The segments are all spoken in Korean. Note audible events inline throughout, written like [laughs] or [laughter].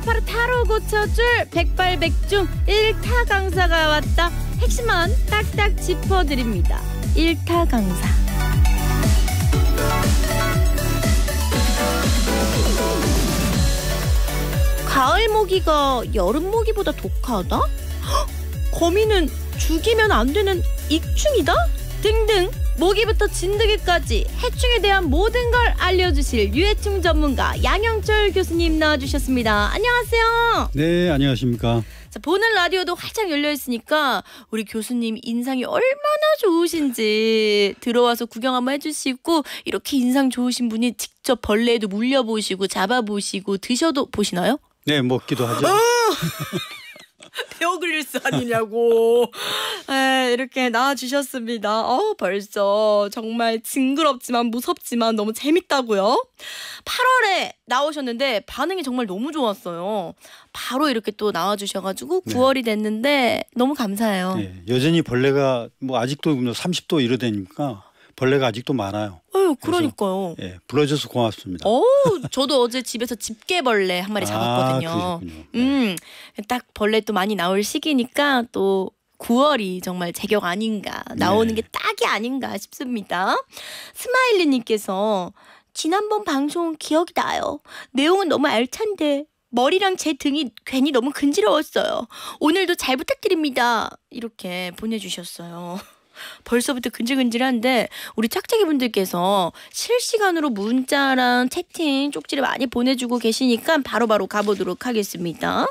스파르타로 고쳐줄 백발백중 1타 강사가 왔다. 핵심만 딱딱 짚어드립니다. 1타 강사. 가을 모기가 여름 모기보다 독하다? [gasps] 거미는 죽이면 안 되는 익충이다? 등등 모기부터 진드기까지 해충에 대한 모든 걸 알려주실 유해충 전문가 양영철 교수님 나와주셨습니다. 안녕하세요. 네, 안녕하십니까. 자, 보는 라디오도 활짝 열려 있으니까 우리 교수님 인상이 얼마나 좋으신지 들어와서 구경 한번 해주시고 이렇게 인상 좋으신 분이 직접 벌레에도 물려보시고 잡아보시고 드셔도 보시나요? 네, 먹기도 하죠. 아! [laughs] 페어글릴스 [laughs] 아니냐고 에, 이렇게 나와주셨습니다. 어 벌써 정말 징그럽지만 무섭지만 너무 재밌다고요. 8월에 나오셨는데 반응이 정말 너무 좋았어요. 바로 이렇게 또 나와주셔가지고 9월이 됐는데 너무 감사해요. 네, 여전히 벌레가 뭐 아직도 30도 이러다니까 벌레가 아직도 많아요. 어 그러니까요. 예, 불러줘서 고맙습니다. 어, 저도 어제 집에서 집게벌레 한 마리 아, 잡았거든요. 아, 그 네. 음, 딱 벌레 또 많이 나올 시기니까 또 9월이 정말 제격 아닌가 나오는 네. 게 딱이 아닌가 싶습니다. 스마일리님께서 지난번 방송 기억이 나요. 내용은 너무 알찬데 머리랑 제 등이 괜히 너무 근지러웠어요. 오늘도 잘 부탁드립니다. 이렇게 보내주셨어요. 벌써부터 근질근질한데 우리 짝짝이 분들께서 실시간으로 문자랑 채팅 쪽지를 많이 보내주고 계시니까 바로바로 바로 가보도록 하겠습니다.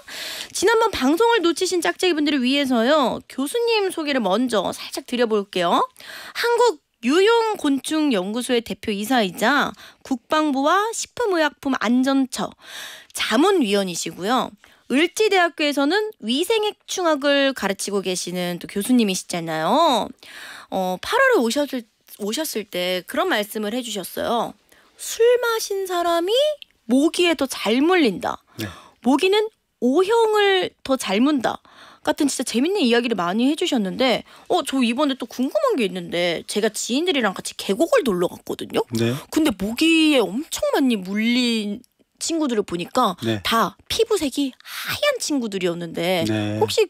지난번 방송을 놓치신 짝짝이 분들을 위해서요. 교수님 소개를 먼저 살짝 드려볼게요. 한국 유용곤충연구소의 대표 이사이자 국방부와 식품의약품 안전처 자문위원이시고요. 을지대학교에서는 위생학 충학을 가르치고 계시는 또 교수님이시잖아요. 어, 8월에 오셨을, 오셨을 때 그런 말씀을 해주셨어요. 술 마신 사람이 모기에 더 잘 물린다. 네. 모기는 오형을 더 잘 문다. 같은 진짜 재밌는 이야기를 많이 해주셨는데, 어, 저 이번에 또 궁금한 게 있는데, 제가 지인들이랑 같이 계곡을 놀러 갔거든요? 네. 근데 모기에 엄청 많이 물린 친구들을 보니까 네. 다 피부색이 하얀 친구들이었는데 네. 혹시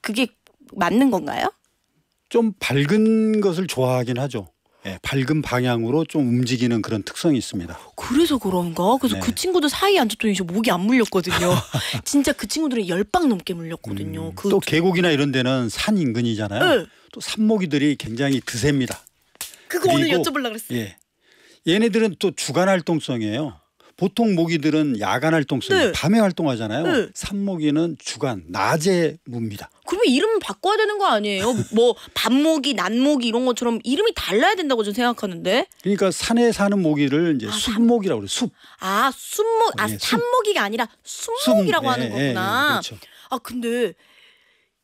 그게 맞는 건가요? 좀 밝은 것을 좋아하긴 하죠. 예, 밝은 방향으로 좀 움직이는 그런 특성이 있습니다. 그래서 그런가? 그래서 네. 그 친구들 사이에 앉았더니 저 목이 안 물렸거든요. [laughs] 진짜 그 친구들은 열방 넘게 물렸거든요. 음, 그또 계곡이나 이런 데는 산 인근이잖아요. 네. 또 산모기들이 굉장히 드셉니다. 그거 오늘 여쭤보려고 그랬어요. 예, 얘네들은 또 주간 활동성이에요. 보통 모기들은 야간 활동성, 네. 밤에 활동하잖아요. 네. 산모기는 주간, 낮에 뭅니다. 그러면 이름 바꿔야 되는 거 아니에요? 뭐 밤모기, 낮모기 이런 것처럼 이름이 달라야 된다고 저는 생각하는데. 그러니까 산에 사는 모기를 이제 아, 숲모기라고 그래요. 숲. 아, 숲모 아, 예, 산모기가 아니라 숲모기라고 숲. 하는 예, 예 거구나. 예, 그렇죠. 아, 근데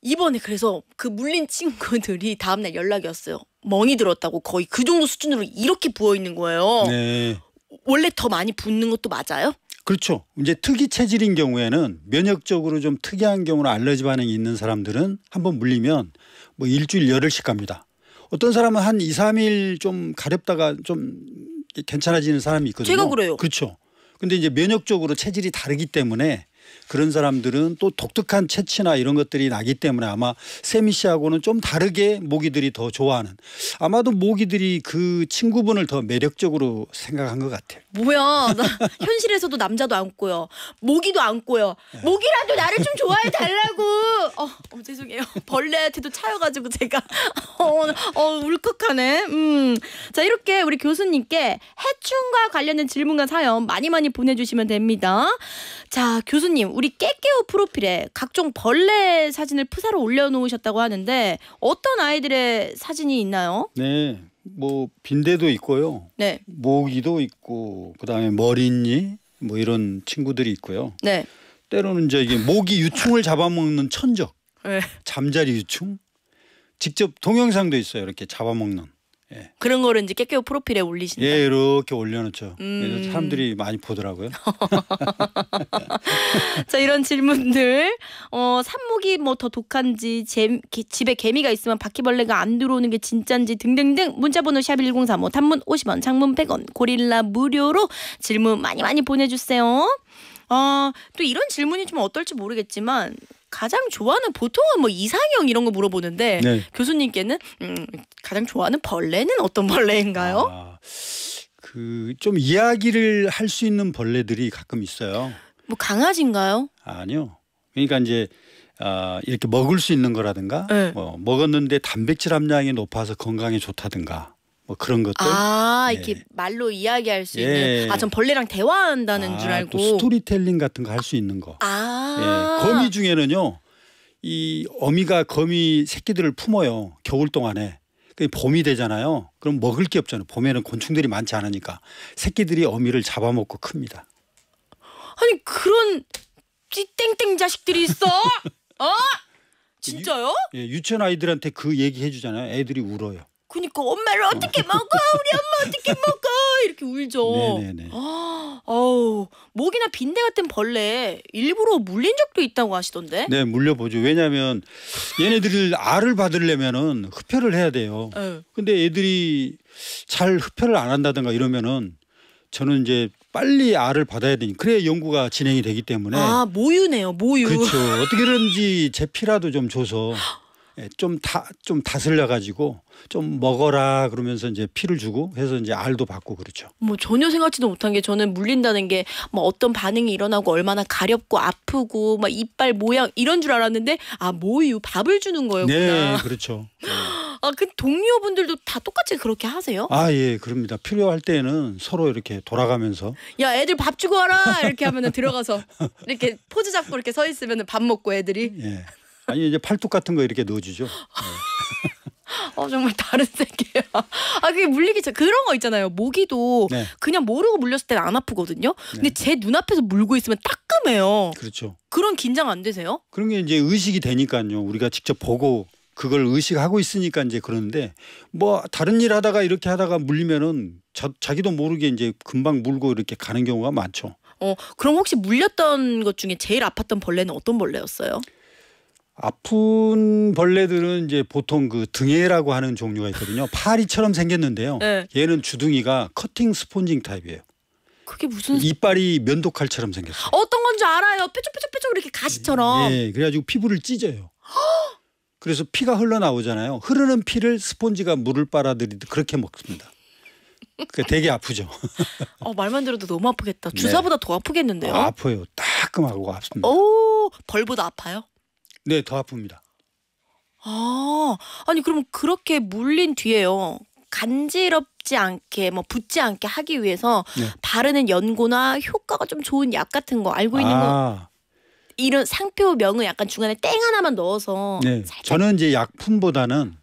이번에 그래서 그 물린 친구들이 다음날 연락이 왔어요. 멍이 들었다고 거의 그 정도 수준으로 이렇게 부어 있는 거예요. 네. 원래 더 많이 붓는 것도 맞아요? 그렇죠. 이제 특이 체질인 경우에는 면역적으로 좀 특이한 경우로 알레르기 반응이 있는 사람들은 한번 물리면 뭐 일주일 열흘씩 갑니다. 어떤 사람은 한 2, 3일 좀 가렵다가 좀 괜찮아지는 사람이 있거든요. 제가 그래요. 그렇죠. 근데 이제 면역적으로 체질이 다르기 때문에 그런 사람들은 또 독특한 채취나 이런 것들이 나기 때문에 아마 세미 씨하고는 좀 다르게 모기들이 더 좋아하는 아마도 모기들이 그 친구분을 더 매력적으로 생각한 것 같아요. 뭐야 [laughs] 현실에서도 남자도 안고요 모기도 안고요 네. 모기라도 나를 좀 좋아해 달라고 [laughs] 어, 어, 죄송해요 벌레한테도 차여가지고 제가 [laughs] 어, 어 울컥하네 음자 이렇게 우리 교수님께 해충과 관련된 질문과 사연 많이 많이 보내주시면 됩니다 자 교수님 우리 깨깨오 프로필에 각종 벌레 사진을 프사로 올려놓으셨다고 하는데 어떤 아이들의 사진이 있나요? 네, 뭐 빈대도 있고요. 네. 모기도 있고 그다음에 머리니 뭐 이런 친구들이 있고요. 네. 때로는 이제 이게 모기 유충을 잡아먹는 천적, 네. 잠자리 유충, 직접 동영상도 있어요. 이렇게 잡아먹는. 예. 그런 거를 이제 깨깨오 프로필에 올리신다. 예, 이렇게 올려놓죠. 음. 사람들이 많이 보더라고요. [laughs] 자, 이런 질문들. 어, 산목이 뭐 더 독한지, 제, 개, 집에 개미가 있으면 바퀴벌레가 안 들어오는 게 진짠지 등등등 문자번호 샵 #1035 단문 50원, 장문 100원, 고릴라 무료로 질문 많이 많이 보내주세요. 어, 또 이런 질문이 좀 어떨지 모르겠지만 가장 좋아하는 보통은 뭐 이상형 이런 거 물어보는데 네. 교수님께는 음, 가장 좋아하는 벌레는 어떤 벌레인가요? 아, 그좀 이야기를 할 수 있는 벌레들이 가끔 있어요. 뭐 강아지인가요? 아니요. 그러니까 이제 아, 이렇게 먹을 수 있는 거라든가 네. 뭐 먹었는데 단백질 함량이 높아서 건강에 좋다든가 뭐 그런 것들. 아 이렇게 예. 말로 이야기할 수 예. 있는. 아 전 벌레랑 대화한다는 아, 줄 알고. 스토리텔링 같은 거 할 수 있는 거. 아. 예. 거미 중에는요. 이 어미가 거미 새끼들을 품어요. 겨울 동안에. 그 봄이 되잖아요. 그럼 먹을 게 없잖아요. 봄에는 곤충들이 많지 않으니까 새끼들이 어미를 잡아먹고 큽니다. 아니 그런 찌땡땡 자식들이 있어? [laughs] 어? 진짜요? 유, 예, 유치원 아이들한테 그 얘기 해주잖아요. 애들이 울어요. 그니까 엄마를 어떻게 어. 먹어? 우리 엄마 어떻게 먹어? 이렇게 울죠. 네네네. 아, 아우 목이나 빈대 같은 벌레 일부러 물린 적도 있다고 하시던데. 네 물려보죠. 왜냐하면 얘네들을 알을 받으려면은 흡혈을 해야 돼요. 네. 근데 애들이 잘 흡혈을 안 한다든가 이러면은 저는 이제 빨리 알을 받아야 되니 그래야 연구가 진행이 되기 때문에 아 모유네요 모유 그렇죠 어떻게든지 제 피라도 좀 줘서 [gasps] 예, 좀 다 좀 다슬려 가지고 좀 먹어라 그러면서 이제 피를 주고 해서 이제 알도 받고 그렇죠. 뭐 전혀 생각지도 못한 게 저는 물린다는 게 뭐 어떤 반응이 일어나고 얼마나 가렵고 아프고 막 이빨 모양 이런 줄 알았는데 아 모유 밥을 주는 거였구나. 네, 그렇죠. 네. [laughs] 아, 그 동료분들도 다 똑같이 그렇게 하세요? 아, 예, 그럽니다. 필요할 때는 에 서로 이렇게 돌아가면서 야, 애들 밥 주고 와라 이렇게 하면은 들어가서 이렇게 포즈 잡고 이렇게 서 있으면은 밥 먹고 애들이 예. 아니 이제 팔뚝 같은 거 이렇게 넣어주죠. 네. [laughs] 어 정말 다른 세계야. 아 그게 물리기죠. 그런 거 있잖아요. 모기도 네. 그냥 모르고 물렸을 때는 안 아프거든요. 근데 네. 제 눈앞에서 물고 있으면 따끔해요. 그렇죠. 그런 긴장 안 되세요? 그런 게 이제 의식이 되니까요. 우리가 직접 보고 그걸 의식하고 있으니까 이제 그런데 뭐 다른 일 하다가 이렇게 하다가 물리면은 자, 자기도 모르게 이제 금방 물고 이렇게 가는 경우가 많죠. 어 그럼 혹시 물렸던 것 중에 제일 아팠던 벌레는 어떤 벌레였어요? 아픈 벌레들은 이제 보통 그 등해라고 하는 종류가 있거든요. 파리처럼 생겼는데요. 네. 얘는 주둥이가 커팅 스폰징 타입이에요. 그게 무슨 이빨이 면도칼처럼 생겼어요. 어떤 건지 알아요. 뾰족뾰족뾰족 이렇게 가시처럼. 예, 그래가지고 피부를 찢어요. [gasps] 그래서 피가 흘러나오잖아요. 흐르는 피를 스폰지가 물을 빨아들이듯 그렇게 먹습니다. 그 되게 아프죠. [laughs] 어, 말만 들어도 너무 아프겠다. 주사보다 네. 더 아프겠는데요. 아, 아파요. 따끔하고 아픕니다. 오, 벌보다 아파요? 네, 더 아픕니다. 아, 아니 그러면 그렇게 물린 뒤에요. 간지럽지 않게 뭐 붙지 않게 하기 위해서 네. 바르는 연고나 효과가 좀 좋은 약 같은 거 알고 있는 아. 거 이런 상표명을 약간 중간에 땡 하나만 넣어서 네. 저는 이제 약품보다는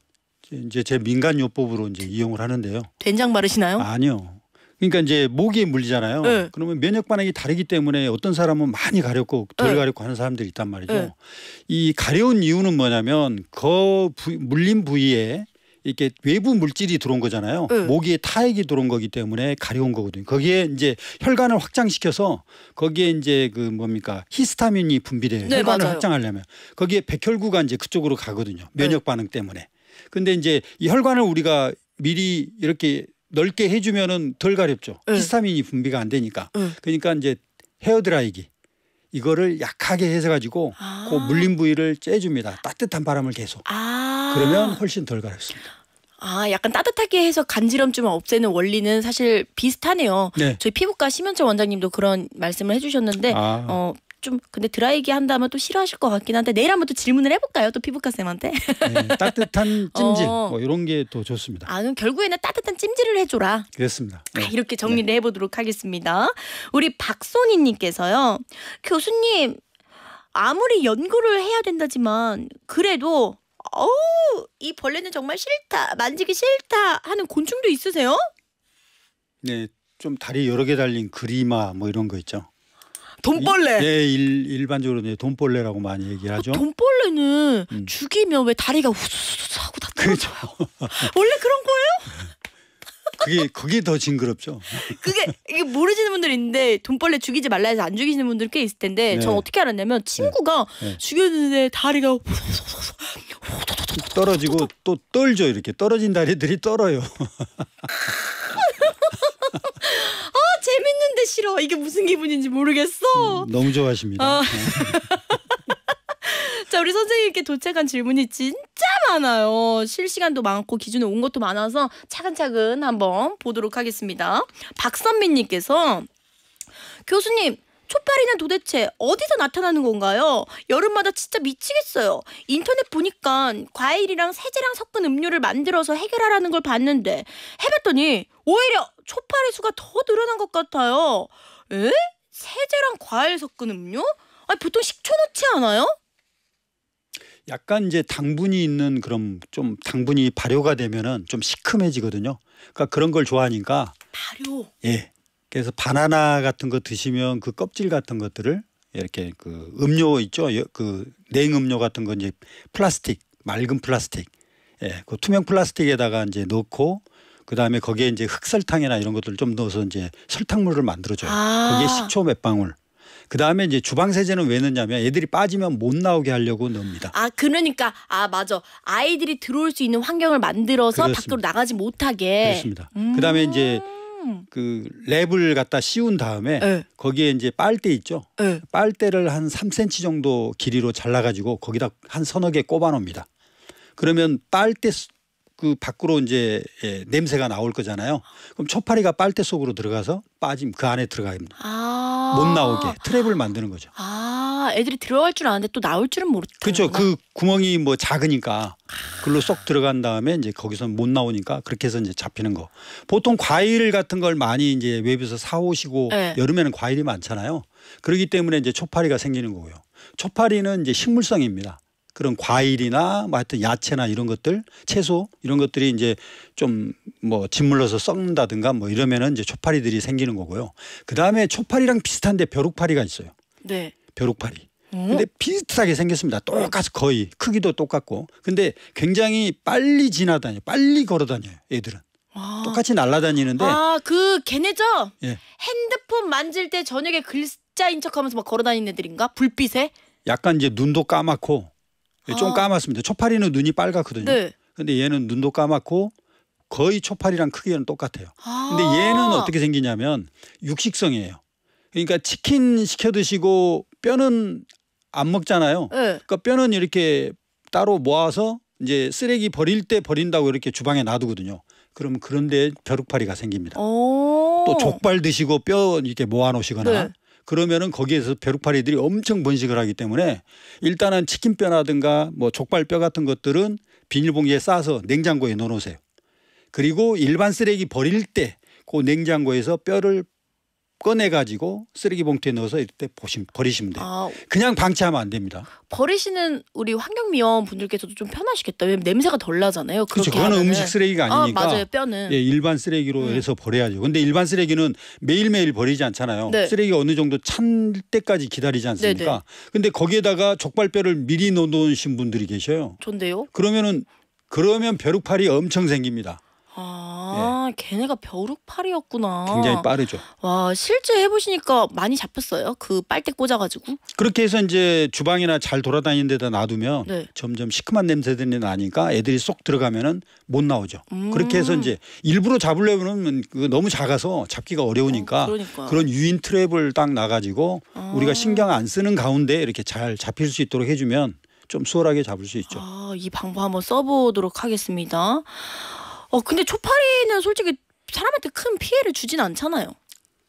이제 제 민간 요법으로 이제 이용을 하는데요. 된장 바르시나요? 아니요. 그러니까 이제 모기에 물리잖아요. 네. 그러면 면역 반응이 다르기 때문에 어떤 사람은 많이 가렵고 덜 네. 가렵고 하는 사람들이 있단 말이죠. 네. 이 가려운 이유는 뭐냐면 그부 물린 부위에 이렇게 외부 물질이 들어온 거잖아요. 응. 네. 모기에 타액이 들어온 거기 때문에 가려운 거거든요. 거기에 이제 혈관을 확장시켜서 거기에 이제 그 뭡니까 히스타민이 분비돼요. 네, 혈관을 맞아요. 확장하려면 거기에 백혈구가 이제 그쪽으로 가거든요. 네. 면역 반응 때문에. 근데 이제 이 혈관을 우리가 미리 이렇게 넓게 해주면은 덜 가렵죠. 네. 히스타민이 분비가 안 되니까. 네. 그러니까 이제 헤어드라이기 이거를 약하게 해서 가지고 아. 그 물린 부위를 째줍니다. 따뜻한 바람을 계속. 아. 그러면 훨씬 덜 가렵습니다. 아, 약간 따뜻하게 해서 간지럼증을 없애는 원리는 사실 비슷하네요. 네. 저희 피부과 심현철 원장님도 그런 말씀을 해주셨는데, 아. 어, 좀 근데 드라이기 한다면 또 싫어하실 것 같긴 한데 내일 한번 또 질문을 해볼까요? 또 피부과 쌤한테 네, 따뜻한 [laughs] 어. 찜질 어. 뭐 이런 게 더 좋습니다. 아 그럼 결국에는 따뜻한 찜질을 해줘라. 그렇습니다. 아, 네. 아, 이렇게 네. 정리를 네. 해보도록 하겠습니다. 우리 박소니님께서요, 교수님 아무리 연구를 해야 된다지만 그래도 어우 이 벌레는 정말 싫다 만지기 싫다 하는 곤충도 있으세요? 네, 좀 다리 여러 개 달린 그리마 뭐 이런 거 있죠. 돈벌레. 예, 일, 일반적으로 이제 돈벌레라고 많이 얘기하죠. 아, 돈벌레는 음. 죽이면 왜 다리가 우수수수 하고 다 떨어져요? 그렇죠. [laughs] 원래 그런 거예요? [laughs] 그게 그게 더 징그럽죠. 그게 이게 모르시는 분들 있는데 돈벌레 죽이지 말라 해서 안 죽이시는 분들 꽤 있을 텐데 네. 전 어떻게 알았냐면 네. 친구가 네. 죽였는데 다리가 [laughs] 떨어지고 또 떨죠 이렇게 떨어진 다리들이 떨어요. 아, 재밌는데 싫어. 이게 무슨 기분인지 모르겠어. 음, 너무 좋아하십니다. 아. [laughs] 자, 우리 선생님께 도착한 질문이 진짜 많아요. 실시간도 많고 기준에 온 것도 많아서 차근차근 한번 보도록 하겠습니다. 박선민님께서 교수님 촛발이는 도대체 어디서 나타나는 건가요? 여름마다 진짜 미치겠어요. 인터넷 보니까 과일이랑 세제랑 섞은 음료를 만들어서 해결하라는 걸 봤는데 해봤더니 오히려 촛발의 수가 더 늘어난 것 같아요. 에? 세제랑 과일 섞은 음료? 아니 보통 식초 넣지 않아요? 약간 이제 당분이 있는 그런 좀 당분이 발효가 되면은 좀 시큼해지거든요. 그러니까 그런 걸 좋아하니까 발효. 예. 그래서 바나나 같은 거 드시면 그 껍질 같은 것들을 이렇게 그 음료 있죠. 그 냉음료 같은 건 이제 플라스틱, 맑은 플라스틱. 예, 그 투명 플라스틱에다가 이제 넣고 그다음에 거기에 이제 흑설탕이나 이런 것들을 좀 넣어서 이제 설탕물을 만들어 줘요. 아. 거기에 식초 몇 방울. 그다음에 이제 주방 세제는 왜 넣냐면 애들이 빠지면 못 나오게 하려고 넣습니다. 아, 그러니까 아, 맞아. 아이들이 들어올 수 있는 환경을 만들어서 그렇습니다. 밖으로 나가지 못하게. 그렇습니다. 음. 그다음에 이제 음. 그 랩을 갖다 씌운 다음에 네. 거기에 이제 빨대 있죠. 네. 빨대를 한 3cm 정도 길이로 잘라가지고 거기다 한 서너 개 꼽아놓습니다. 그러면 빨대 그 밖으로 이제 예, 냄새가 나올 거잖아요. 그럼 초파리가 빨대 속으로 들어가서 빠짐 그 안에 들어가입니다. 아못 나오게 트랩을 만드는 거죠. 아아 애들이 들어갈 줄 아는데 또 나올 줄은 모르죠. 그렇죠. 그 구멍이 뭐 작으니까 글로 쏙 들어간 다음에 이제 거기서 못 나오니까 그렇게 해서 이제 잡히는 거. 보통 과일 같은 걸 많이 이제 외부에서 사 오시고 네. 여름에는 과일이 많잖아요. 그러기 때문에 이제 초파리가 생기는 거고요. 초파리는 이제 식물성입니다. 그런 과일이나 뭐 하여튼 야채나 이런 것들, 채소 이런 것들이 이제 좀 뭐 짓물러서 썩는다든가 뭐 이러면은 이제 초파리들이 생기는 거고요. 그다음에 초파리랑 비슷한데 벼룩파리가 있어요. 네. 벼룩파리. 음? 어? 근데 비슷하게 생겼습니다. 똑같이 거의 크기도 똑같고. 근데 굉장히 빨리 지나다녀. 빨리 걸어다녀요. 애들은 아. 똑같이 날아다니는데 아그 걔네죠 예. 핸드폰 만질 때 저녁에 글자인 척하면서 막 걸어다니는 애들인가 불빛에 약간 이제 눈도 까맣고 예, 아. 좀 까맣습니다 초파리는 눈이 빨갛거든요 네. 근데 얘는 눈도 까맣고 거의 초파리랑 크기는 똑같아요. 아 근데 얘는 어떻게 생기냐면 육식성이에요. 그러니까 치킨 시켜 드시고 뼈는 안 먹잖아요. 네. 그러니까 뼈는 이렇게 따로 모아서 이제 쓰레기 버릴 때 버린다고 이렇게 주방에 놔두거든요. 그러면 그런데 벼룩파리가 생깁니다. 또 족발 드시고 뼈 이렇게 모아놓으시거나 네. 그러면은 거기에서 벼룩파리들이 엄청 번식을 하기 때문에 일단은 치킨뼈라든가 뭐 족발뼈 같은 것들은 비닐봉지에 싸서 냉장고에 넣어놓으세요. 그리고 일반 쓰레기 버릴 때 그 냉장고에서 뼈를 꺼내가지고 쓰레기 봉투에 넣어서 이때 보심, 버리시면 돼요. 아, 그냥 방치하면 안 됩니다. 버리시는 우리 환경미화원 분들께서도 좀 편하시겠다. 왜 냄새가 덜 나잖아요. 그렇죠. 그거는 음식 쓰레기가 아, 아니니까. 아, 맞아요. 뼈는. 예, 일반 쓰레기로 음. 해서 버려야죠. 근데 일반 쓰레기는 매일매일 버리지 않잖아요. 네. 쓰레기가 어느 정도 찬 때까지 기다리지 않습니까? 네네. 네. 근데 거기에다가 족발뼈를 미리 넣어 놓으신 분들이 계셔요. 좋은데요? 그러면은 그러면 벼룩팔이 엄청 생깁니다. 아. 예. 걔네가 벼룩팔이었구나 굉장히 빠르죠. 와, 실제 해보시니까 많이 잡혔어요? 그 빨대 꽂아가지고? 그렇게 해서 이제 주방이나 잘 돌아다니는 데다 놔두면 네. 점점 시큼한 냄새들이 나니까 애들이 쏙 들어가면은 못 나오죠. 음. 그렇게 해서 이제 일부러 잡으려면 그 너무 작아서 잡기가 어려우니까 어, 그러니까. 그런 유인 트랩을 딱놔가지고 아. 우리가 신경 안 쓰는 가운데 이렇게 잘 잡힐 수 있도록 해주면 좀 수월하게 잡을 수 있죠. 아, 이 방법 한번 써보도록 하겠습니다. 어 근데 초파리는 솔직히 사람한테 큰 피해를 주진 않잖아요.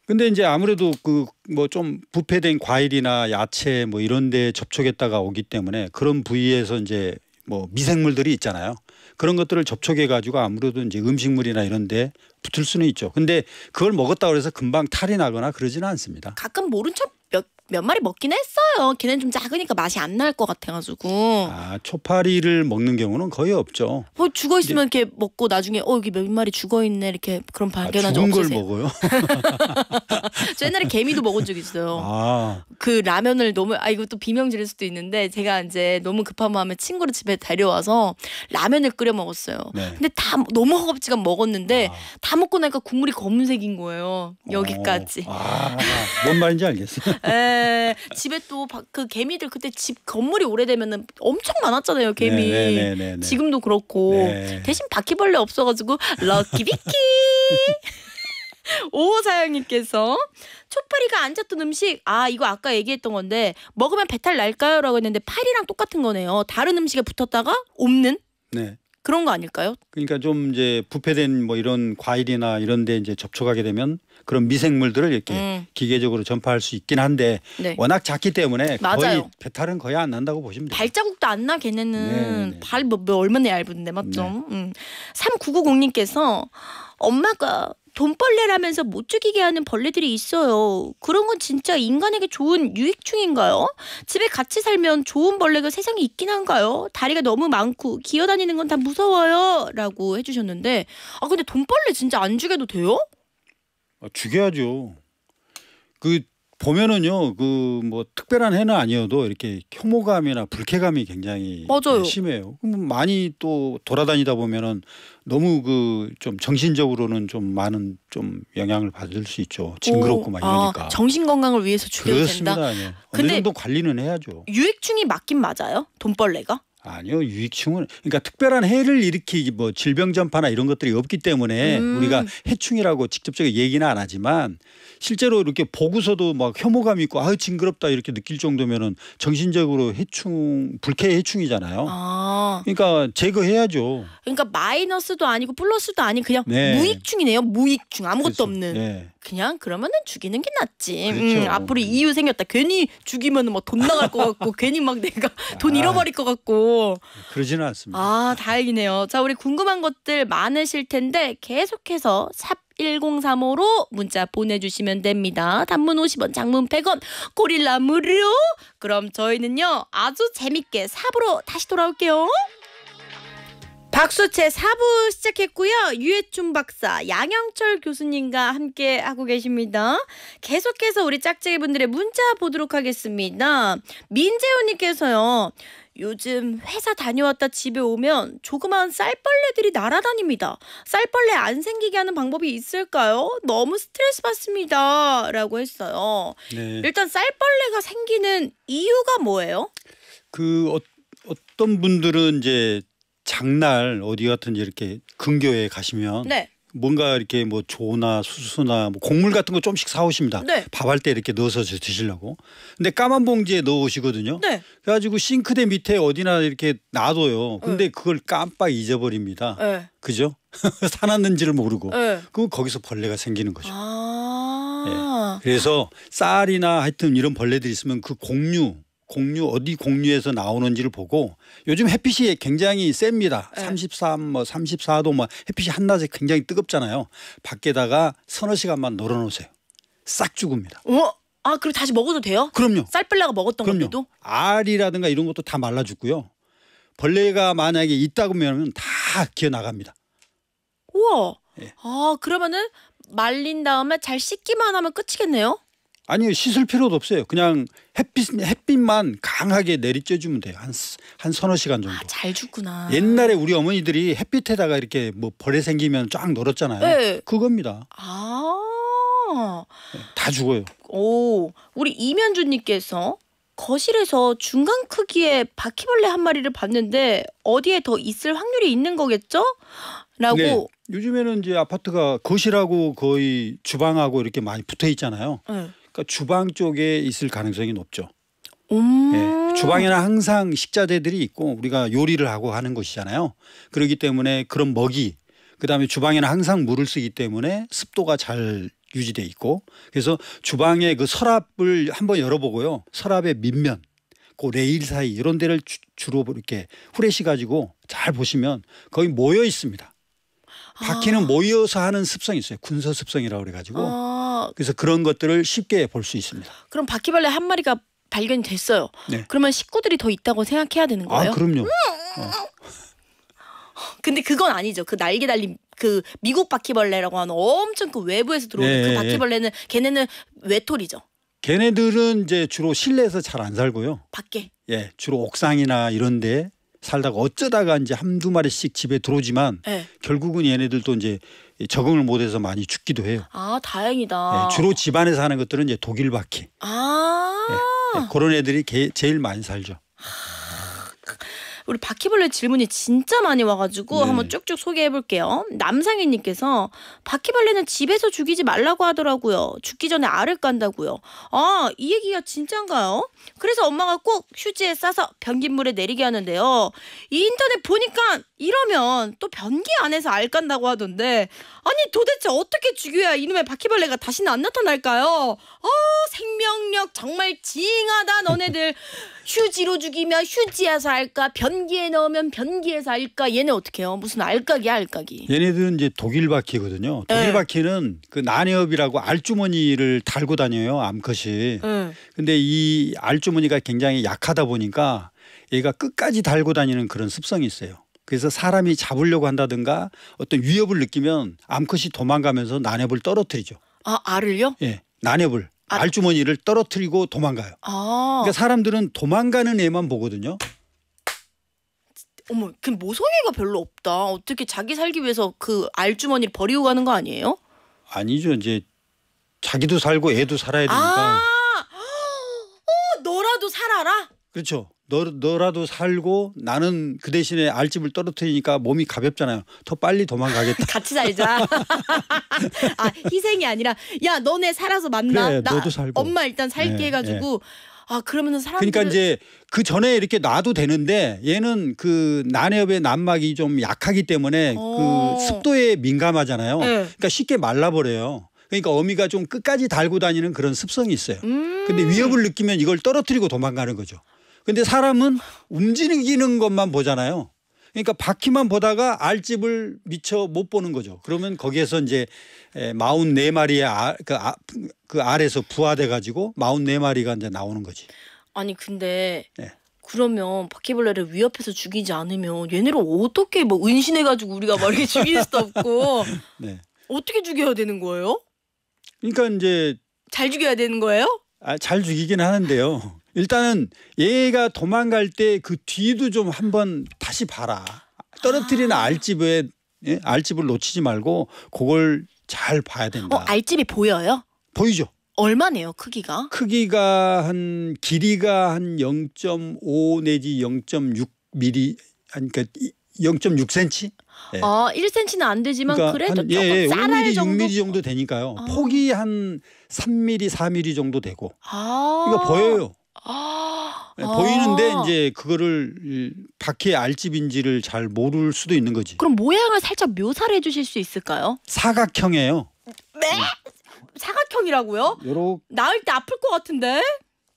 근데 이제 아무래도 그 뭐 좀 부패된 과일이나 야채 뭐 이런 데 접촉했다가 오기 때문에 그런 부위에서 이제 뭐 미생물들이 있잖아요. 그런 것들을 접촉해 가지고 아무래도 이제 음식물이나 이런 데 붙을 수는 있죠. 근데 그걸 먹었다 그래서 금방 탈이 나거나 그러지는 않습니다. 가끔 모른 척몇 몇 마리 먹긴 했어요. 걔는 좀 작으니까 맛이 안 날 것 같아가지고. 아 초파리를 먹는 경우는 거의 없죠. 뭐 죽어 있으면 이제... 이렇게 먹고 나중에 어 여기 몇 마리 죽어 있네 이렇게 그런 발견한 아, 죽은 걸 먹어요? [laughs] 저 옛날에 개미도 먹은 적 있어요. 아. 그 라면을 너무 아 이거 또 비명지를 수도 있는데 제가 이제 너무 급한 마음에 친구를 집에 데려와서 라면을 끓여 먹었어요. 네. 근데 다 너무 허겁지겁 먹었는데 아. 다 먹고 나니까 국물이 검은색인 거예요. 여기까지. 어. 아, 뭔 말인지 알겠어요. 네. 네. 집에 또 그 개미들 그때 집 건물이 오래되면은 엄청 많았잖아요 개미. 네, 네, 네, 네 지금도 그렇고 대신 바퀴벌레 없어가지고 럭키비키. [laughs] 오사영님께서 초파리가 안 잡던 음식 아 이거 아까 얘기했던 건데 먹으면 배탈 날까요? 라고 했는데 파리랑 똑같은 거네요 다른 음식에 붙었다가 없는 네. 그런 거 아닐까요? 그러니까 좀 이제 부패된 뭐 이런 과일이나 이런 데 이제 접촉하게 되면 그런 미생물들을 이렇게 음. 기계적으로 전파할 수 있긴 한데 네. 워낙 작기 때문에 맞아요. 거의 배탈은 거의 안 난다고 보시면 돼요. 발자국도 안 나 걔네는 네, 네, 네. 발 뭐, 뭐, 얼마나 얇은데 맞죠? 네. 음. 3990님께서 엄마가 돈벌레라면서 못 죽이게 하는 벌레들이 있어요. 그런 건 진짜 인간에게 좋은 유익충인가요? 집에 같이 살면 좋은 벌레가 세상에 있긴 한가요? 다리가 너무 많고 기어다니는 건 다 무서워요. 라고 해주셨는데 아 근데 돈벌레 진짜 안 죽여도 돼요? 아, 죽여야죠. 그 보면은요 그 뭐 특별한 해는 아니어도 이렇게 혐오감이나 불쾌감이 굉장히 맞아요. 심해요. 많이 또 돌아다니다 보면은 너무 그 좀 정신적으로는 좀 많은 좀 영향을 받을 수 있죠. 징그럽고 막 아, 이러니까. 아, 정신 건강을 위해서 죽여야 그렇습니다. 예. 어느 근데 정도 관리는 해야죠. 유익충이 맞긴 맞아요. 돈벌레가? 아니요 유익충은 그러니까 특별한 해를 일으키기 뭐 질병 전파나 이런 것들이 없기 때문에 음. 우리가 해충이라고 직접적인 얘기는 안 하지만 실제로 이렇게 보고서도 막 혐오감 있고 아유 징그럽다 이렇게 느낄 정도면은 정신적으로 해충 불쾌 해충이잖아요. 아. 그러니까 제거해야죠. 그러니까 마이너스도 아니고 플러스도 아닌 그냥 네. 무익충이네요. 무익충 아무것도 그렇죠. 없는. 네. 그냥 그러면은 죽이는 게 낫지. 음, 그렇죠. 음, 앞으로 이유 생겼다. 괜히 죽이면은 막돈 뭐 나갈 것 같고 [laughs] 괜히 막 내가 돈 아. 잃어버릴 것 같고. 그러지는 않습니다. 아 다행이네요. 자 우리 궁금한 것들 많으실 텐데 계속해서 삽 1035로 문자 보내주시면 됩니다. 단문 50원, 장문 100원, 고릴라 무료. 그럼 저희는요 아주 재밌게 삽으로 다시 돌아올게요. 박수채 4부 시작했고요. 유해춘 박사, 양영철 교수님과 함께 하고 계십니다. 계속해서 우리 짝짝이 분들의 문자 보도록 하겠습니다. 민재훈님께서요. 요즘 회사 다녀왔다 집에 오면 조그마한 쌀벌레들이 날아다닙니다. 쌀벌레 안 생기게 하는 방법이 있을까요? 너무 스트레스 받습니다. 라고 했어요. 네. 일단 쌀벌레가 생기는 이유가 뭐예요? 그 어, 어떤 분들은 이제 장날 어디 같은 이렇게 근교에 가시면 네. 뭔가 이렇게 뭐 조나 수수나 뭐 곡물 같은 거 좀씩 사오십니다. 네. 밥할 때 이렇게 넣어서 드시려고. 근데 까만 봉지에 넣으시거든요. 네. 그래가지고 싱크대 밑에 어디나 이렇게 놔둬요. 근데 네. 그걸 깜빡 잊어버립니다. 네. 그죠? [laughs] 사놨는지를 모르고. 네. 그럼 거기서 벌레가 생기는 거죠. 아. 네. 그래서 쌀이나 하여튼 이런 벌레들이 있으면 그 곡류 공유 어디 공유에서 나오는지를 보고 요즘 햇빛이 굉장히 셉니다. 네. 33, 뭐 34도 뭐 햇빛이 한낮에 굉장히 뜨겁잖아요. 밖에다가 서너 시간만 널어놓으세요. 싹 죽습니다. 어? 아 그리고 다시 먹어도 돼요? 그럼요. 쌀벌레가 먹었던 그럼요. 것도 알이라든가 이런 것도 다 말라 죽고요. 벌레가 만약에 있다 고하면다 기어 나갑니다. 우와. 예. 아 그러면은 말린 다음에 잘 씻기만 하면 끝이겠네요. 아니요 씻을 필요도 없어요. 그냥 햇빛 햇빛만 강하게 내리쬐주면 돼요. 한한 한 서너 시간 정도. 아, 잘 죽구나. 옛날에 우리 어머니들이 햇빛에다가 이렇게 뭐 벌레 생기면 쫙 널었잖아요. 네. 그겁니다. 아. 네, 다 죽어요. 오, 우리 이면주님께서 거실에서 중간 크기의 바퀴벌레 한 마리를 봤는데 어디에 더 있을 확률이 있는 거겠죠? 라고 네. 요즘에는 이제 아파트가 거실하고 거의 주방하고 이렇게 많이 붙어 있잖아요. 네. 그러니까 주방 쪽에 있을 가능성이 높죠. 음. 예, 주방에는 항상 식자재들이 있고 우리가 요리를 하고 하는 것이잖아요. 그러기 때문에 그런 먹이 그다음에 주방에는 항상 물을 쓰기 때문에 습도가 잘 유지돼 있고 그래서 주방에그 서랍을 한번 열어보고요. 서랍의 밑면 그 레일 사이 이런 데를 주, 로 이렇게 후레쉬 가지고 잘 보시면 거의 모여 있습니다. 바퀴는 아. 모여서 하는 습성이 있어요. 군서 습성이라고 그래가지고 아. 그래서 그런 것들을 쉽게 볼 수 있습니다. 그럼 바퀴벌레 한 마리가 발견이 됐어요. 네. 그러면 식구들이 더 있다고 생각해야 되는 거예요? 아, 그럼요. 음! 어. [laughs] 근데 그건 아니죠. 그 날개 달린 그 미국 바퀴벌레라고 하는 엄청 그 외부에서 들어오는 네, 그 네, 네. 바퀴벌레는 걔네는 외톨이죠. 걔네들은 이제 주로 실내에서 잘 안 살고요. 밖에. 예, 주로 옥상이나 이런데 살다가 어쩌다가 이제 한두 마리씩 집에 들어오지만 네. 결국은 얘네들도 이제 적응을 못해서 많이 죽기도 해요. 아 다행이다. 네, 주로 집안에서 하는 것들은 이제 독일바퀴. 아 네, 네, 그런 애들이 게, 제일 많이 살죠. 아 우리 바퀴벌레 질문이 진짜 많이 와가지고 네. 한번 쭉쭉 소개해볼게요. 남상희님께서 바퀴벌레는 집에서 죽이지 말라고 하더라고요. 죽기 전에 알을 깐다고요. 아, 이 얘기가 진짠가요? 그래서 엄마가 꼭 휴지에 싸서 변기물에 내리게 하는데요. 이 인터넷 보니까 이러면 또 변기 안에서 알 깐다고 하던데 아니 도대체 어떻게 죽여야 이놈의 바퀴벌레가 다시는 안 나타날까요? 아, 생 그냥 정말 징하다 너네들 [laughs] 휴지로 죽이면 휴지에서 알까 변기에 넣으면 변기에서 알까 얘네 어떻게 해요 무슨 알까기야 알까기 얘네들은 이제 독일 바퀴거든요 독일 네. 바퀴는 그 난해업이라고 알주머니를 달고 다녀요 암컷이 네. 근데 이 알주머니가 굉장히 약하다 보니까 얘가 끝까지 달고 다니는 그런 습성이 있어요 그래서 사람이 잡으려고 한다든가 어떤 위협을 느끼면 암컷이 도망가면서 난협을 떨어뜨리죠. 아 알을요? 예, 난협을. 아. 알주머니를 떨어뜨리고 도망가요. 아. 그러니까 사람들은 도망가는 애만 보거든요. 어머, 그 모성애가 별로 없다. 어떻게 자기 살기 위해서 그 알주머니를 버리고 가는 거 아니에요? 아니죠. 이제 자기도 살고 애도 살아야 되니까. 아, [gasps] 어, 너라도 살아라. 그렇죠. 너, 너라도 살고 나는 그 대신에 알집을 떨어뜨리니까 몸이 가볍잖아요. 더 빨리 도망가겠다. [laughs] 같이 살자. [laughs] 아 희생이 아니라 야 너네 살아서 만나. 그래, 나, 너도 살고. 엄마 일단 살게 네, 해가지고 네. 아 그러면은 사람들. 그러니까 이제 그 전에 이렇게 놔도 되는데 얘는 그 난해엽의 난막이 좀 약하기 때문에 오. 그 어. 습도에 민감하잖아요. 네. 그러니까 쉽게 말라버려요. 그러니까 어미가 좀 끝까지 달고 다니는 그런 습성이 있어요. 음. 근데 위협을 느끼면 이걸 떨어뜨리고 도망가는 거죠. 근데 사람은 움직이는 것만 보잖아요. 그러니까 바퀴만 보다가 알집을 미처 못 보는 거죠. 그러면 거기에서 이제 44마리의 알, 아, 그, 아, 그 알에서 부화돼 가지고 44마리가 이제 나오는 거지. 아니 근데 네. 그러면 바퀴벌레를 위협해서 죽이지 않으면 얘네를 어떻게 뭐 은신해가지고 우리가 막 이렇게 죽일 수도 없고 [laughs] 네. 어떻게 죽여야 되는 거예요? 그러니까 이제 잘 죽여야 되는 거예요? 아, 잘 죽이긴 하는데요. 일단은 얘가 도망갈 때 그 뒤도 좀 한번 다시 봐라. 떨어뜨리나 아. 알집에 예? 알집을 놓치지 말고 그걸 잘 봐야 된다. 어, 알집이 보여요? 보이죠. 얼마네요 크기가? 크기가 한 길이가 한 0.5 내지 0.6mm 한 그러니까 0.6cm? 네. 예. 아 1cm는 안 되지만 그러니까 그래도 한, 예, 조금 예, 쌀알 5mm, 정도? 6mm 정도 되니까요. 아. 폭이 한 3mm, 4mm 정도 되고. 아. 이거 보여요. 예, 아. 보이는데 이제 그거를 밖에 알집인지를 잘 모를 수도 있는 거지. 그럼 모양을 살짝 묘사를 해주실 수 있을까요? 사각형이에요. 네? 사각형이라고요? 요렇 나을 때 아플 것 같은데?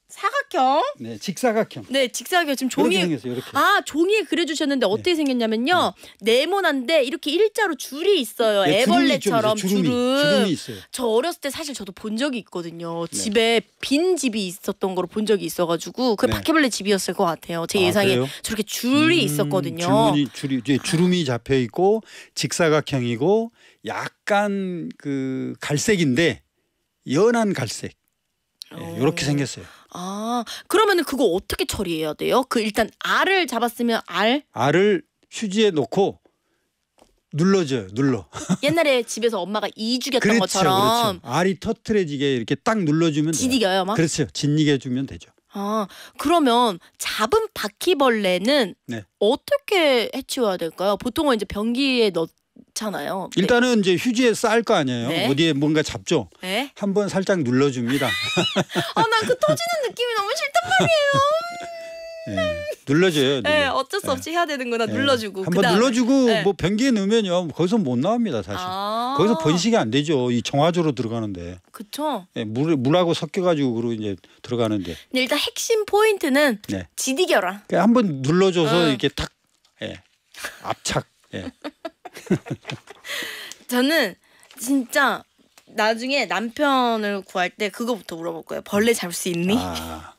사각형. 네, 직사각형. 네, 직사각형 지금 종이 생겼어요, 이렇게. 아, 종이에 그려 주셨는데 어떻게 네. 생겼냐면요. 네. 모난데 이렇게 일자로 줄이 있어요. 네, 애벌레처럼 주름이, 주름. 주름이 있어요. 저 어렸을 때 사실 저도 본 적이 있거든요. 네. 집에 빈 집이 있었던 걸로본 적이 있어 가지고 그 네. 바퀴벌레 집이었을 것 같아요. 제 아, 예상에 아, 저렇게 줄이 음, 있었거든요. 줄이 줄이 주름이 잡혀 있고 직사각형이고 약간 그 갈색인데 연한 갈색. 이렇게 예, 어. 생겼어요. 아, 그러면은 그거 어떻게 처리해야 돼요? 그 일단 알을 잡았으면 알? 알을 휴지에 넣고 눌러줘요. 눌러. [laughs] 옛날에 집에서 엄마가 이 죽였던 그렇죠, 것처럼 그렇죠. 알이 터트려지게 이렇게 딱 눌러주면 진이겨요 막. 그렇죠. 짓니게 주면 되죠. 아, 그러면 잡은 바퀴벌레는 네. 어떻게 해치워야 될까요? 보통은 이제 변기에 넣 많잖아요. 네. 일단은 이제 휴지에 쌓을 거 아니에요. 네? 어디에 뭔가 잡죠. 네? 한번 살짝 눌러줍니다. [laughs] 아, 난그 터지는 느낌이 너무 싫단 말이에요. 음. 네. 눌러줘요. 네, 어쩔 수 없이 네. 해야 되는구나. 네. 눌러주고. 한 번 눌러주고 뭐 변기에 넣으면요. 거기서 못 나옵니다, 사실. 아 거기서 번식이 안 되죠. 이 정화조로 들어가는데. 그렇죠. 물 물하고 섞여 가지고 그리고 이제 들어가는데. 일단 핵심 포인트는 지디겨라. 한번 눌러줘서 응. 어. 이렇게 탁 예. 압착. 예. [laughs] [laughs] 저는 진짜 나중에 남편을 구할 때 그거부터 물어볼 거예요. 벌레 잡을 수 있니? 아.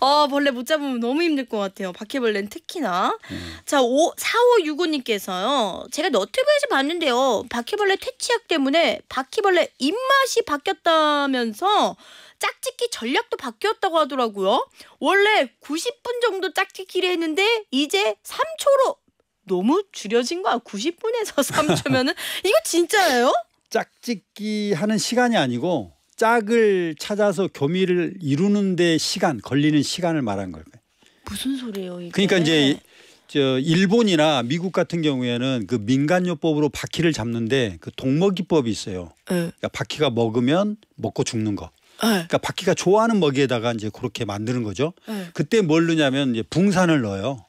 아, [laughs] 벌레 못 잡으면 너무 힘들 것 같아요. 바퀴벌레는 특히나. 음. 자, 5, 4565님께서요. 제가 너튜브에서 봤는데요. 바퀴벌레 퇴치약 때문에 바퀴벌레 입맛이 바뀌었다면서 짝짓기 전략도 바뀌었다고 하더라고요. 원래 90분 정도 짝짓기를 했는데 이제 3초로 너무 줄여진 거야. 90분에서 3초면은 [laughs] 이거 진짜예요? 짝짓기 하는 시간이 아니고 짝을 찾아서 교미를 이루는데 시간 걸리는 시간을 말한 걸 거예요. 무슨 소리예요? 이게? 그러니까 이제 저 일본이나 미국 같은 경우에는 그 민간요법으로 바퀴를 잡는데 그 동먹이법이 있어요. 네. 그러니까 바퀴가 먹으면 먹고 죽는 거. 예. 그러니까 바퀴가 좋아하는 먹이에다가 이제 그렇게 만드는 거죠. 네. 그때 뭘 넣냐면 이제 붕산을 넣어요.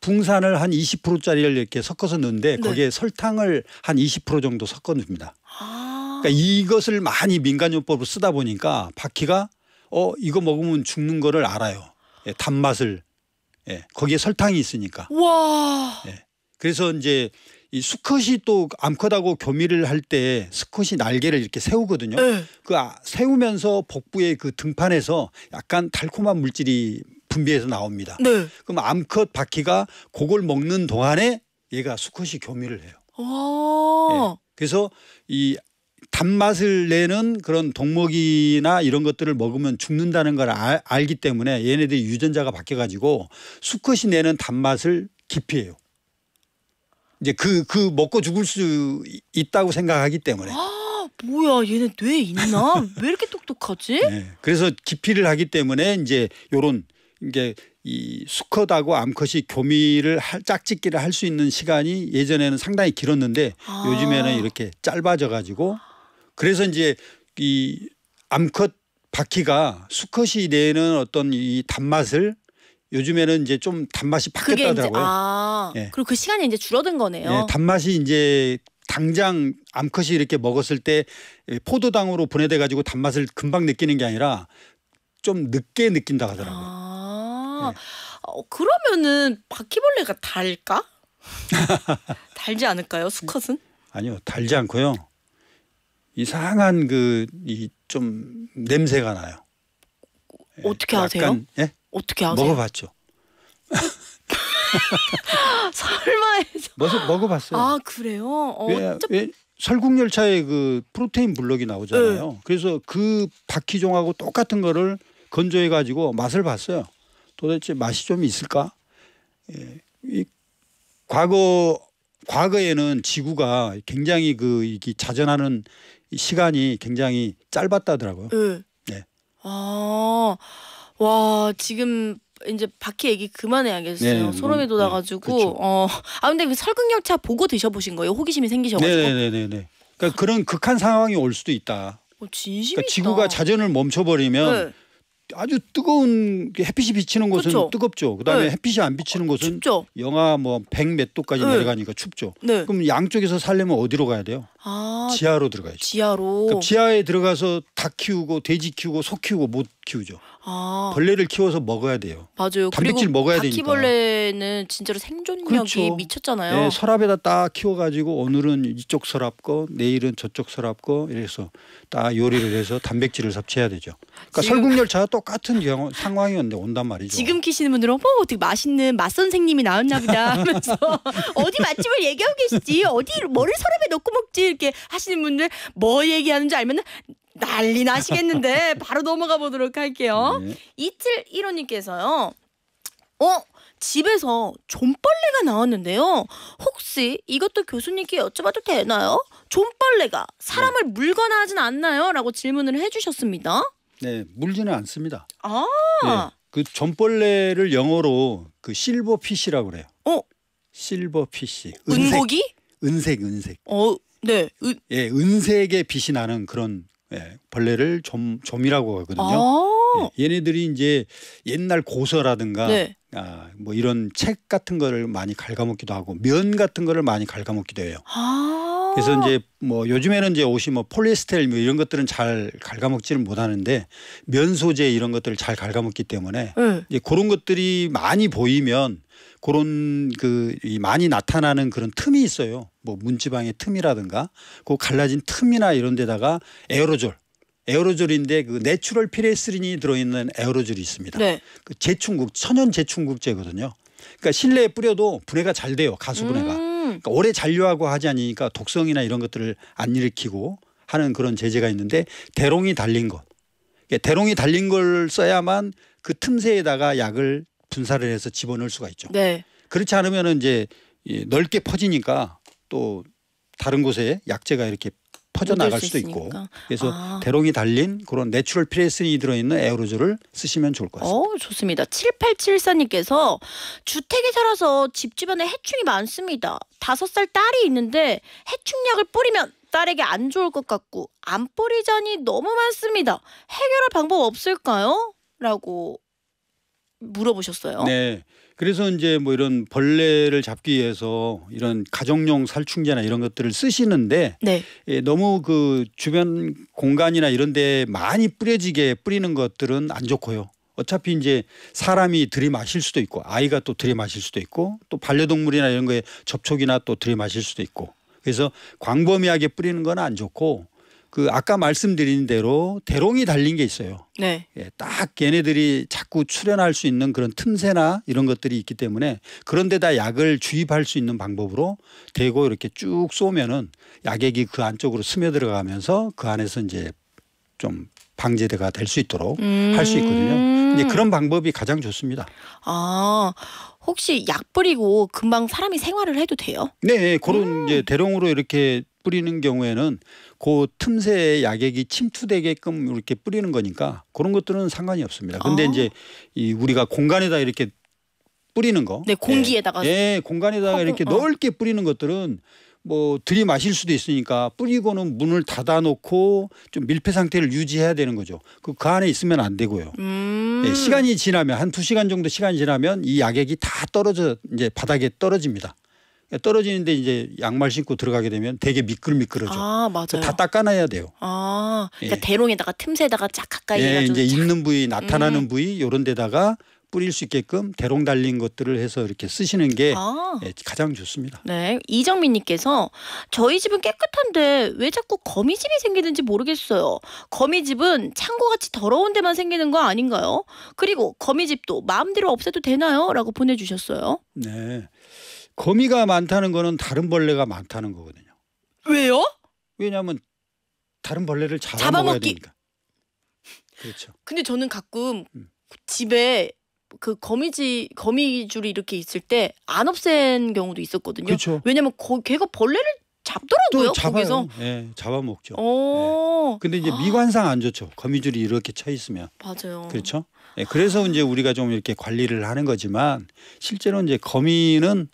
붕산을 한 20%짜리를 이렇게 섞어서 넣는데 네. 거기에 설탕을 한 20% 정도 섞어 넣습니다. 아. 그러니까 이것을 많이 민간요법으로 쓰다 보니까 바퀴가 어 이거 먹으면 죽는 거를 알아요. 예, 단맛을 예, 거기에 설탕이 있으니까. 와. 예, 그래서 이제 이 수컷이 또 암컷하고 교미를 할 때 수컷이 날개를 이렇게 세우거든요. 네. 그 아, 세우면서 복부의 그 등판에서 약간 달콤한 물질이 분비해서 나옵니다. 네. 그럼 암컷 바퀴가 그걸 먹는 동안에 얘가 수컷이 교미를 해요. 네. 그래서 이 단맛을 내는 그런 독먹이나 이런 것들을 먹으면 죽는다는 걸 아, 알기 때문에 얘네들이 유전자가 바뀌어가지고 수컷이 내는 단맛을 기피해요. 이제 그, 그 먹고 죽을 수 있다고 생각하기 때문에. 아, 뭐야, 얘네 뇌 있나? 왜 이렇게 똑똑하지? 네, 그래서 기피를 하기 때문에 이제 요런 이게 이 수컷하고 암컷이 교미를 할, 짝짓기를 할 수 있는 시간이 예전에는 상당히 길었는데 아. 요즘에는 이렇게 짧아져 가지고 그래서 이제 이 암컷 바퀴가 수컷이 내는 어떤 이 단맛을 요즘에는 이제 좀 단맛이 바뀌었다더라고요. 아, 예. 그리고 그 시간이 이제 줄어든 거네요. 예, 단맛이 이제 당장 암컷이 이렇게 먹었을 때 포도당으로 분해돼 가지고 단맛을 금방 느끼는 게 아니라 좀 늦게 느낀다 하더라고요. 아 네. 어, 그러면은 바퀴벌레가 달까? [laughs] 달지 않을까요? 수컷은? 아니요, 달지 않고요. 이상한 그 이 좀 냄새가 나요. 어떻게 약간, 아세요? 예? 어떻게 아세요? 그 예? 먹어봤죠. [laughs] 설마 해서 먹어봤어요. 아 그래요? 어, 왜, 왜 설국열차에 그 프로테인 블럭이 나오잖아요. 네. 그래서 그바퀴종하고 똑같은 거를 건조해 가지고 맛을 봤어요. 도대체 맛이 좀 있을까? 예. 이 과거 과거에는 지구가 굉장히 그 이게 자전하는 시간이 굉장히 짧았다더라고요. 네. 네. 아. 와, 지금 이제 바퀴 얘기 그만해야겠어요. 네, 네, 소름이 뭐, 돋아가지고 네, 어. 아 근데 그 설국열차 보고 드셔보신 거예요? 호기심이 생기셔가지고. 네네네. 네, 그러니까 아. 그런 극한 상황이 올 수도 있다. 어, 진심이다. 그러니까 지구가 자전을 멈춰버리면 네. 아주 뜨거운 햇빛이 비치는 곳은 그쵸? 뜨겁죠. 그다음에 햇빛이 안 비치는 어, 곳은 춥죠? 영하 뭐백몇 도까지 내려가니까 춥죠. 그럼 양쪽에서 살려면 어디로 가야 돼요? 아, 지하로 들어가야죠. 지하로. 그러니까 지하에 들어가서 다 키우고 돼지 키우고 소 키우고 못 키우죠. 아. 벌레를 키워서 먹어야 돼요. 맞아요. 단백질 먹어야 되니까. 바퀴벌레는 진짜로 생존력이 그렇죠. 미쳤잖아요. 네, 서랍에다 딱 키워가지고 오늘은 이쪽 서랍 거, 내일은 저쪽 서랍 거 이래서 딱 요리를 해서 단백질을 섭취해야 되죠. 그러니까 설국열차 똑같은 경우, 상황이었는데 온단 말이죠. 지금 키시는 분들은 어 어떻게 맛있는 맛 선생님이 나왔나 보다 하면서 [laughs] 어디 맛집을 얘기하고 계시지 어디 뭐를 서랍에 넣고 먹지 이렇게 하시는 분들 뭐 얘기하는지 알면 은 난리 나시겠는데 바로 넘어가 보도록 할게요. 네. 이틀 1호님께서요. 어? 집에서 존벌레가 나왔는데요. 혹시 이것도 교수님께 여쭤봐도 되나요? 존벌레가 사람을 네. 물거나 하진 않나요? 라고 질문을 해주셨습니다. 네, 물지는 않습니다. 아, 네, 그 존벌레를 영어로 그 실버피시라고 그래요. 어, 실버피시. 은색, 은 은색, 은색. 어, 네. 은... 예, 은색의 빛이 나는 그런 예, 벌레를 좀 좀이라고 하거든요. 아. 예, 얘네들이 이제 옛날 고서라든가 네. 아, 뭐 이런 책 같은 거를 많이 갉아먹기도 하고 면 같은 거를 많이 갉아먹기도 해요. 아~ 그래서 이제 뭐 요즘에는 이제 옷이 뭐 폴리에스테르 뭐 이런 것들은 잘갉아먹지를 못하는데 면 소재 이런 것들을 잘 갉아먹기 때문에 네. 이제 그런 것들이 많이 보이면 그런 그 많이 나타나는 그런 틈이 있어요. 뭐 문지방의 틈이라든가 그 갈라진 틈이나 이런 데다가 에어로졸 에어로졸인데 그 내추럴 피레스린이 들어있는 에어로졸이 있습니다. 네. 그 제충국 천연 제충국제거든요. 그러니까 실내에 뿌려도 분해가 잘 돼요 가수 분해가. 음. 그러니까 오래 잔류하고 하지 않으니까 독성이나 이런 것들을 안 일으키고 하는 그런 제재가 있는데 대롱이 달린 것. 그러니까 대롱이 달린 걸 써야만 그 틈새에다가 약을 분사를 해서 집어넣을 수가 있죠. 네. 그렇지 않으면 이제 넓게 퍼지니까 또 다른 곳에 약재가 이렇게 퍼져 나갈 수도 있고 그래서 아. 대롱이 달린 그런 내추럴 피레슨이 들어있는 에어로졸을 쓰시면 좋을 것 같습니다. 어, 좋습니다. 7874님께서 주택에 살아서 집 주변에 해충이 많습니다. 다섯 살 딸이 있는데 해충약을 뿌리면 딸에게 안 좋을 것 같고 안 뿌리자니 너무 많습니다. 해결할 방법 없을까요? 라고 물어보셨어요. 네. 그래서 이제 뭐 이런 벌레를 잡기 위해서 이런 가정용 살충제나 이런 것들을 쓰시는데 네. 예, 너무 그 주변 공간이나 이런 데 많이 뿌려지게 뿌리는 것들은 안 좋고요. 어차피 이제 사람이 들이마실 수도 있고 아이가 또 들이마실 수도 있고 또 반려동물이나 이런 거에 접촉이나 또 들이마실 수도 있고 그래서 광범위하게 뿌리는 건 안 좋고 그 아까 말씀드린 대로 대롱이 달린 게 있어요. 네. 예, 딱걔네들이 자꾸 출연할 수 있는 그런 틈새나 이런 것들이 있기 때문에 그런 데다 약을 주입할 수 있는 방법으로 대고 이렇게 쭉 쏘면은 약액이 그 안쪽으로 스며들어가면서 그 안에서 이제 좀 방제대가 될 수 있도록 음 할수 있거든요. 이제 그런 방법이 가장 좋습니다. 아 혹시 약 뿌리고 금방 사람이 생활을 해도 돼요? 네, 예, 그런 음 이제 대롱으로 이렇게 뿌리는 경우에는 그 틈새에 약액이 침투되게끔 이렇게 뿌리는 거니까 그런 것들은 상관이 없습니다. 근데 아. 이제 이 우리가 공간에다 이렇게 뿌리는 거. 네, 공기에다가. 예, 예 공간에다가 하고, 이렇게 어. 넓게 뿌리는 것들은 뭐 들이마실 수도 있으니까 뿌리고는 문을 닫아놓고 좀 밀폐 상태를 유지해야 되는 거죠. 그, 그 안에 있으면 안 되고요. 음. 예, 시간이 지나면 한 두 시간 정도 시간이 지나면 이 약액이 다 떨어져 이제 바닥에 떨어집니다. 그러니까 떨어지는데 이제 양말 신고 들어가게 되면 되게 미끌미끌하죠. 아 맞아요. 다 닦아놔야 돼요. 아 그러니까 예. 대롱에다가 틈새에다가 쫙 가까이 예, 이제 착. 있는 부위 나타나는 음. 부위 이런 데다가 뿌릴 수 있게끔 대롱 달린 것들을 해서 이렇게 쓰시는 게 아. 예, 가장 좋습니다. 네, 이정민님께서 저희 집은 깨끗한데 왜 자꾸 거미집이 생기는지 모르겠어요. 거미집은 창고같이 더러운 데만 생기는 거 아닌가요? 그리고 거미집도 마음대로 없애도 되나요?라고 보내주셨어요. 네, 거미가 많다는 거는 다른 벌레가 많다는 거거든요. 왜요? 왜냐하면 다른 벌레를 잡아먹어야 잡아먹기. 되니까. 그렇죠. 근데 저는 가끔 음. 집에 그 거미지 거미줄이 이렇게 있을 때 안 없앤 경우도 있었거든요. 그렇죠. 왜냐면 거, 걔가 벌레를 잡더라고요. 거기서. 예, 잡아먹죠. 오. 어. 예. 근데 이제 미관상 안 좋죠. 거미줄이 이렇게 쳐 있으면. 맞아요. 그렇죠. 예, 그래서 이제 우리가 좀 이렇게 관리를 하는 거지만 실제로 이제 거미는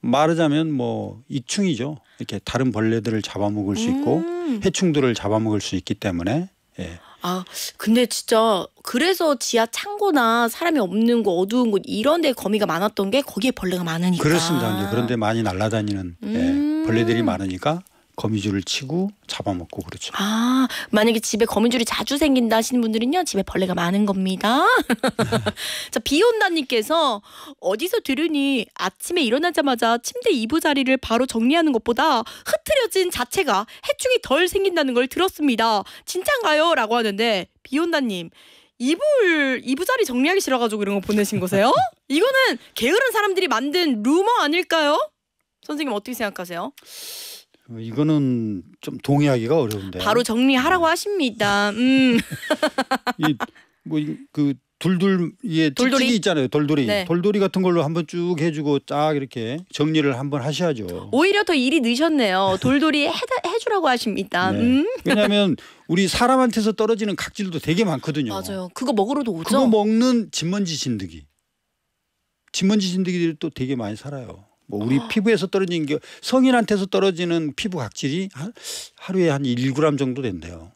말하자면 뭐 이충이죠. 이렇게 다른 벌레들을 잡아먹을 수 있고 음. 해충들을 잡아먹을 수 있기 때문에 예. 아 근데 진짜 그래서 지하 창고나 사람이 없는 곳 어두운 곳 이런 데 거미가 많았던 게 거기에 벌레가 많으니까 그렇습니다. 그런데 많이 날아다니는 예, 음. 예, 벌레들이 많으니까 거미줄을 치고 잡아먹고 그러죠아 만약에 집에 거미줄이 자주 생긴다 하시는 분들은요 집에 벌레가 많은 겁니다. [laughs] 자 비온다님께서 어디서 들으니 아침에 일어나자마자 침대 이부 자리를 바로 정리하는 것보다 흐트려진 자체가 해충이 덜 생긴다는 걸 들었습니다. 진짠가요?라고 하는데 비온다님 이불 이부자리 정리하기 싫어가지고 이런 거 보내신 거세요? [laughs] 이거는 게으른 사람들이 만든 루머 아닐까요? 선생님 어떻게 생각하세요? 뭐 이거는 좀 동의하기가 어려운데. 바로 정리하라고 음. 하십니다. 음. [laughs] 이뭐그 돌돌 예 돌돌이 있잖아요 돌돌이 네. 돌돌이 같은 걸로 한번 쭉 해주고 쫙 이렇게 정리를 한번 하셔야죠. 오히려 더 일이 늦었네요. 돌돌이 해주라고 하십니다. 네. 음? 왜냐하면 우리 사람한테서 떨어지는 각질도 되게 많거든요. 맞아요. 그거 먹으러도 오죠. 그거 먹는 진먼지 진드기. 진먼지 진드기들이 또 되게 많이 살아요. 뭐 우리 아. 피부에서 떨어지는 게 성인한테서 떨어지는 피부 각질이 하루에 한 1g 정도 된대요.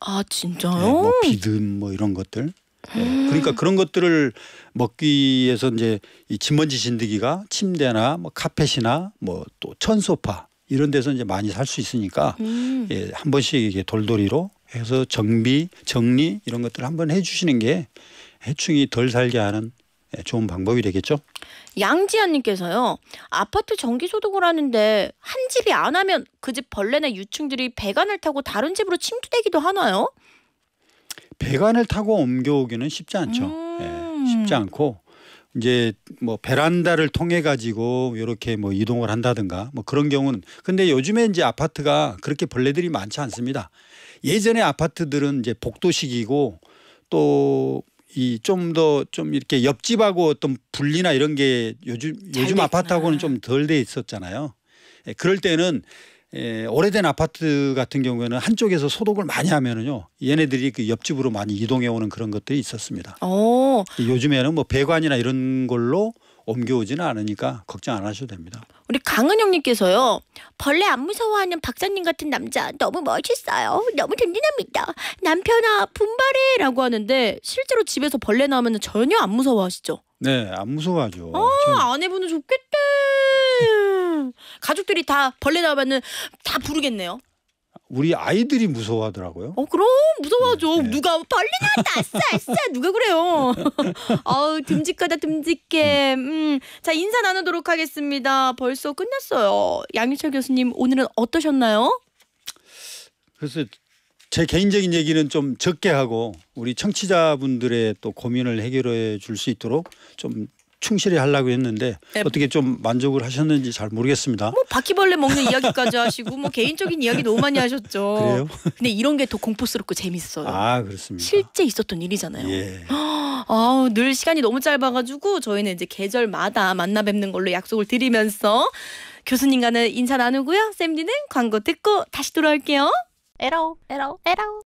아 진짜요? 네, 뭐 비듬 뭐 이런 것들. 네, 음. 그러니까 그런 것들을 먹기 위해서 이제 이 진먼지 진드기가 침대나 뭐 카펫이나 뭐 또 천소파 이런 데서 이제 많이 살 수 있으니까 음. 예, 한 번씩 이게 돌돌이로 해서 정비 정리 이런 것들 을 한번 해주시는 게 해충이 덜 살게 하는 예, 좋은 방법이 되겠죠. 양지아님께서요. 아파트 전기 소독을 하는데 한 집이 안 하면 그 집 벌레나 유충들이 배관을 타고 다른 집으로 침투되기도 하나요? 배관을 타고 옮겨오기는 쉽지 않죠. 예, 음. 예, 쉽지 않고 이제 뭐 베란다를 통해 가지고 이렇게 뭐 이동을 한다든가 뭐 그런 경우는 근데 요즘에 이제 아파트가 그렇게 벌레들이 많지 않습니다. 예전에 아파트들은 이제 복도식이고 또 이좀 더좀 좀 이렇게 옆집하고 어떤 분리나 이런 게 요즘 요즘 아파트하고는 좀 덜 돼 있었잖아요. 예, 그럴 때는 예, 오래된 아파트 같은 경우에는 한쪽에서 소독을 많이 하면은요 얘네들이 그 옆집으로 많이 이동해 오는 그런 것들이 있었습니다. 오. 어. 요즘에는 뭐 배관이나 이런 걸로 옮겨오지는 않으니까 걱정 안 하셔도 됩니다. 우리 강은영님께서요. 벌레 안 무서워하는 박사님 같은 남자 너무 멋있어요. 너무 든든합니다. 남편아 분발해라고 하는데 실제로 집에서 벌레 나오면 전혀 안 무서워하시죠? 네, 안 무서워하죠. 아, 전... 아내분은 좋겠다. 가족들이 다 벌레 나오면다 부르겠네요. 우리 아이들이 무서워하더라고요. 어 그럼 무서워하죠. 네. 네. 누가 벌레 나왔다 아싸 누가 그래요. 아우 [laughs] 듬직하다 듬직해. 음. 음. 자 인사 나누도록 하겠습니다. 벌써 끝났어요. 양유철 교수님 오늘은 어떠셨나요? 그래제 개인적인 얘기는 좀 적게 하고 우리 청취자분들의 또 고민을 해결해 줄 수 있도록 좀 충실히 하려고 했는데 네. 어떻게 좀 만족을 하셨는지 잘 모르겠습니다. 뭐 바퀴벌레 먹는 이야기까지 [laughs] 하시고 뭐 개인적인 이야기 너무 많이 하셨죠. 그래요? 근데 이런 게 더 공포스럽고 재밌어요. 아 그렇습니다. 실제 있었던 일이잖아요. 예. [gasps] 아우 늘 시간이 너무 짧아가지고 저희는 이제 계절마다 만나 뵙는 걸로 약속을 드리면서 교수님과는 인사 나누고요. 쌤디는 광고 듣고 다시 돌아올게요. 에러 에러 에러.